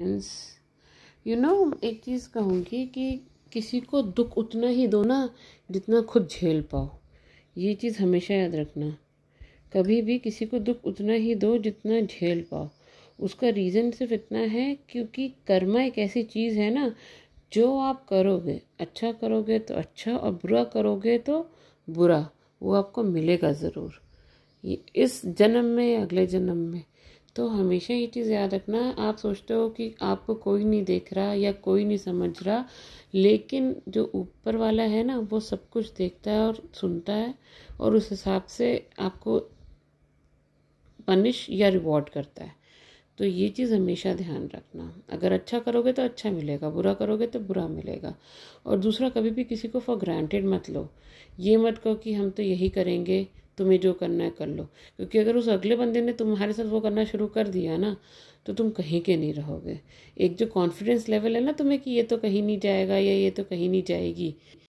friends you know एक चीज़ कहूँगी कि किसी को दुख उतना ही दो ना जितना खुद झेल पाओ ये चीज़ हमेशा याद रखना कभी भी किसी को दुख उतना ही दो जितना झेल पाओ उसका रीज़न सिर्फ इतना है क्योंकि कर्मा एक ऐसी चीज़ है ना जो आप करोगे अच्छा करोगे तो अच्छा और बुरा करोगे तो बुरा वो आपको मिलेगा ज़रूर ये इस जन्म में या अगले जन्म में तो हमेशा ये चीज़ याद रखना आप सोचते हो कि आपको कोई नहीं देख रहा या कोई नहीं समझ रहा लेकिन जो ऊपर वाला है ना वो सब कुछ देखता है और सुनता है और उस हिसाब से आपको पनिश या रिवॉर्ड करता है तो ये चीज़ हमेशा ध्यान रखना अगर अच्छा करोगे तो अच्छा मिलेगा बुरा करोगे तो बुरा मिलेगा और दूसरा कभी भी किसी को फॉर ग्रांटेड मत लो ये मत कहो कि हम तो यही करेंगे तुम्हें जो करना है कर लो क्योंकि अगर उस अगले बंदे ने तुम्हारे साथ वो करना शुरू कर दिया ना तो तुम कहीं के नहीं रहोगे एक जो कॉन्फिडेंस लेवल है ना तुम्हें कि ये तो कहीं नहीं जाएगा या ये तो कहीं नहीं जाएगी